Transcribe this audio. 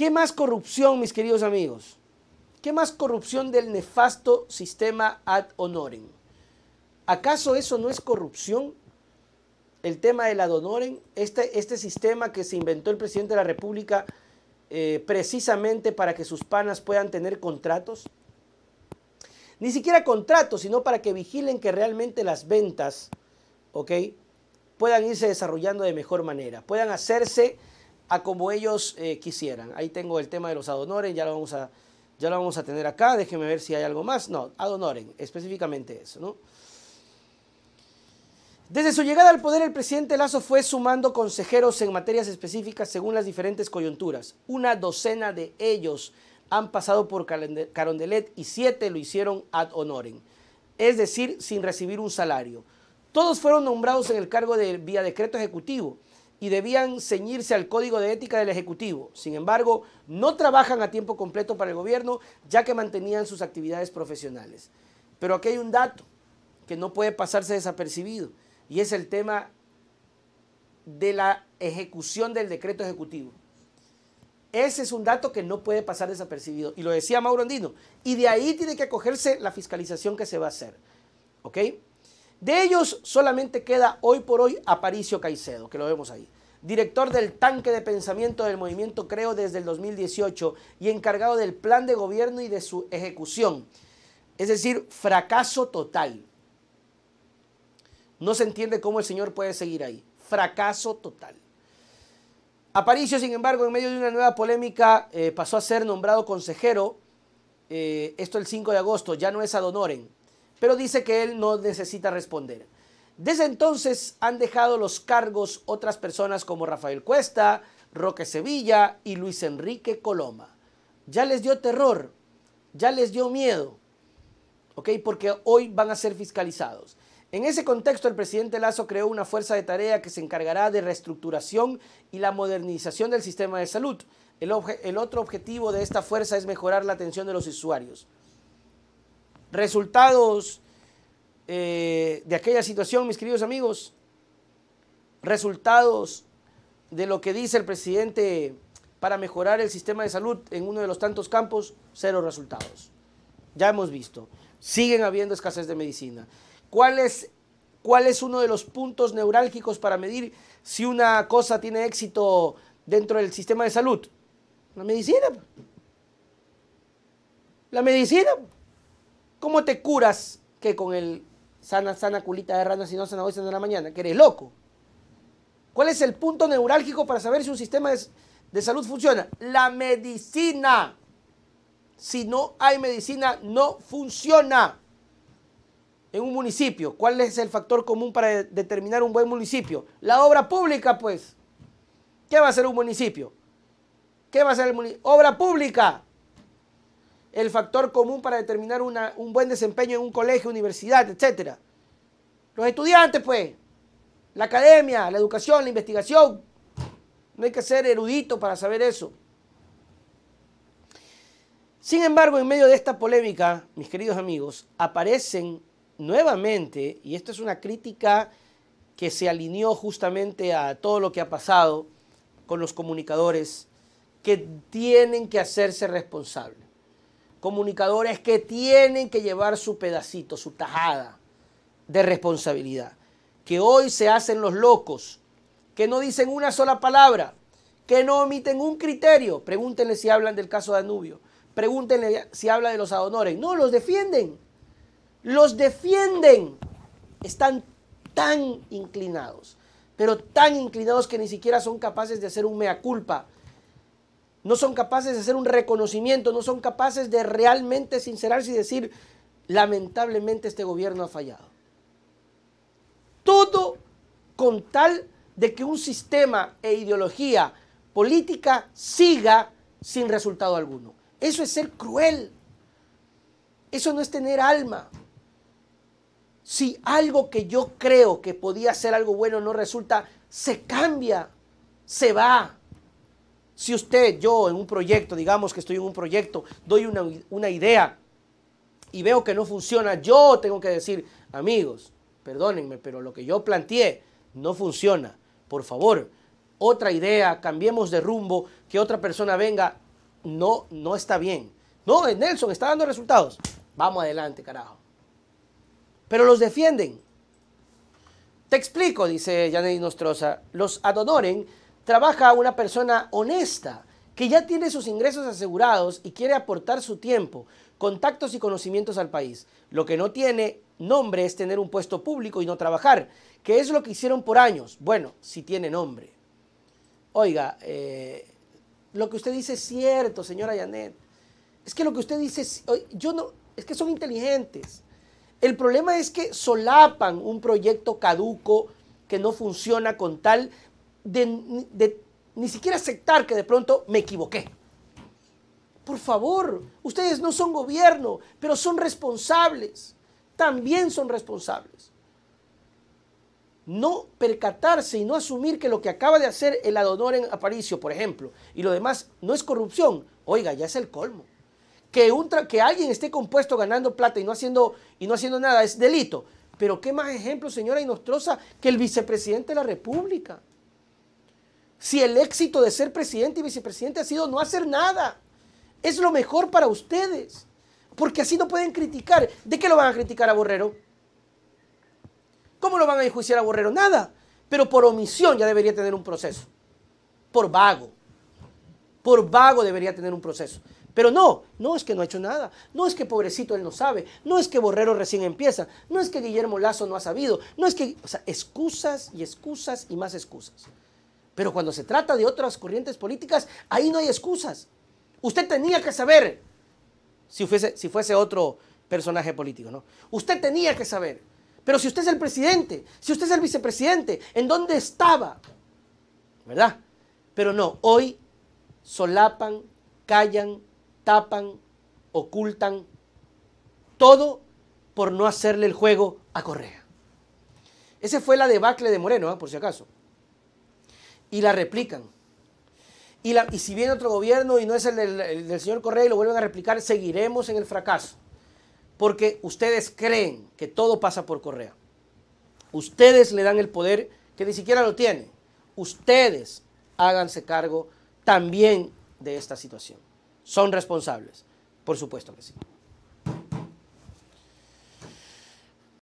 ¿Qué más corrupción, mis queridos amigos? ¿Qué más corrupción del nefasto sistema ad honorem? ¿Acaso eso no es corrupción? El tema del ad honorem, este, este sistema que se inventó el presidente de la República eh, precisamente para que sus panas puedan tener contratos. Ni siquiera contratos, sino para que vigilen que realmente las ventas, ¿ok? Puedan irse desarrollando de mejor manera, puedan hacerse a como ellos eh, quisieran. Ahí tengo el tema de los adonores, ya lo vamos a, ya lo vamos a tener acá, déjenme ver si hay algo más. No, adonoren, específicamente eso, ¿no? Desde su llegada al poder, el presidente Lazo fue sumando consejeros en materias específicas según las diferentes coyunturas. Una docena de ellos han pasado por Carondelet y siete lo hicieron ad honorem, es decir, sin recibir un salario. Todos fueron nombrados en el cargo de vía decreto ejecutivo y debían ceñirse al código de ética del Ejecutivo. Sin embargo, no trabajan a tiempo completo para el gobierno ya que mantenían sus actividades profesionales. Pero aquí hay un dato que no puede pasarse desapercibido y es el tema de la ejecución del decreto ejecutivo. Ese es un dato que no puede pasar desapercibido y lo decía Mauro Andino. Y de ahí tiene que acogerse la fiscalización que se va a hacer. ¿Ok? De ellos solamente queda hoy por hoy Aparicio Caicedo, que lo vemos ahí, director del tanque de pensamiento del movimiento Creo desde el 2018 y encargado del plan de gobierno y de su ejecución. Es decir, fracaso total. No se entiende cómo el señor puede seguir ahí. Fracaso total. Aparicio, sin embargo, en medio de una nueva polémica, eh, pasó a ser nombrado consejero. Eh, esto el 5 de agosto, ya no es Adonoren pero dice que él no necesita responder. Desde entonces han dejado los cargos otras personas como Rafael Cuesta, Roque Sevilla y Luis Enrique Coloma. Ya les dio terror, ya les dio miedo, Porque hoy van a ser fiscalizados. En ese contexto, el presidente Lazo creó una fuerza de tarea que se encargará de reestructuración y la modernización del sistema de salud. el otro objetivo de esta fuerza es mejorar la atención de los usuarios resultados eh, de aquella situación, mis queridos amigos, resultados de lo que dice el presidente para mejorar el sistema de salud en uno de los tantos campos, cero resultados. Ya hemos visto, siguen habiendo escasez de medicina. ¿Cuál es, cuál es uno de los puntos neurálgicos para medir si una cosa tiene éxito dentro del sistema de salud? La medicina. La medicina. ¿Cómo te curas que con el sana, sana culita de rana si no sana hoy, sana la mañana? Que eres loco. ¿Cuál es el punto neurálgico para saber si un sistema de, de salud funciona? La medicina. Si no hay medicina, no funciona en un municipio. ¿Cuál es el factor común para determinar un buen municipio? La obra pública, pues. ¿Qué va a hacer un municipio? ¿Qué va a hacer el municipio? Obra pública el factor común para determinar una, un buen desempeño en un colegio, universidad, etc. Los estudiantes, pues, la academia, la educación, la investigación. No hay que ser erudito para saber eso. Sin embargo, en medio de esta polémica, mis queridos amigos, aparecen nuevamente, y esto es una crítica que se alineó justamente a todo lo que ha pasado con los comunicadores, que tienen que hacerse responsables comunicadores que tienen que llevar su pedacito, su tajada de responsabilidad. Que hoy se hacen los locos, que no dicen una sola palabra, que no omiten un criterio. Pregúntenle si hablan del caso Danubio, pregúntenle si habla de los Adonores. No, los defienden, los defienden. Están tan inclinados, pero tan inclinados que ni siquiera son capaces de hacer un mea culpa no son capaces de hacer un reconocimiento, no son capaces de realmente sincerarse y decir, lamentablemente este gobierno ha fallado. Todo con tal de que un sistema e ideología política siga sin resultado alguno. Eso es ser cruel. Eso no es tener alma. Si algo que yo creo que podía ser algo bueno no resulta, se cambia, se va si usted, yo en un proyecto, digamos que estoy en un proyecto, doy una, idea y veo que no funciona, yo tengo que decir, amigos, perdónenme, pero lo que yo planteé no funciona. Por favor, otra idea, cambiemos de rumbo, que otra persona venga. No, no está bien. No, eh, Nelson está dando resultados. Vamos adelante, carajo. Pero los defienden. Te explico, dice Janet Nostroza. Los adonoren trabaja una persona honesta, que ya tiene sus ingresos asegurados y quiere aportar su tiempo, contactos y conocimientos al país. Lo que no tiene nombre es tener un puesto público y no trabajar, que es lo que hicieron por años. Bueno, si tiene nombre. Oiga, eh, lo que usted dice es cierto, señora Yanet. Es que lo que usted dice, yo no, es que son inteligentes. El problema es que solapan un proyecto caduco que no funciona con tal de, ni siquiera aceptar que de pronto me equivoqué. Por favor, ustedes no son gobierno, pero son responsables. También son responsables. No percatarse y no asumir que lo que acaba de hacer el Adonor en Aparicio, por ejemplo, y lo demás no es corrupción, oiga, ya es el colmo. Que, un que alguien esté compuesto ganando plata y no, haciendo, y no haciendo nada es delito. Pero qué más ejemplo, señora Inostrosa, que el vicepresidente de la República si el éxito de ser presidente y vicepresidente ha sido no hacer nada? Es lo mejor para ustedes, porque así no pueden criticar. ¿De qué lo van a criticar a Borrero? ¿Cómo lo van a enjuiciar a Borrero? Nada, pero por omisión ya debería tener un proceso, por vago. Por vago debería tener un proceso. Pero no, no es que no ha hecho nada, no es que pobrecito él no sabe, no es que Borrero recién empieza, no es que Guillermo Lazo no ha sabido, no es que, o sea, excusas y excusas y más excusas. Pero cuando se trata de otras corrientes políticas, ahí no hay excusas. Usted tenía que saber si fuese, otro personaje político, ¿no? Usted tenía que saber. Pero si usted es el presidente, si usted es el vicepresidente, ¿en dónde estaba? ¿Verdad? Pero no, hoy solapan, callan, tapan, ocultan todo por no hacerle el juego a Correa. Ese fue la debacle de Moreno, ¿ah? por si acaso y la replican. Y, la, y si viene otro gobierno y no es el del, señor Correa y lo vuelven a replicar, seguiremos en el fracaso. Porque ustedes creen que todo pasa por Correa. Ustedes le dan el poder que ni siquiera lo tiene. Ustedes háganse cargo también de esta situación. Son responsables. Por supuesto que sí.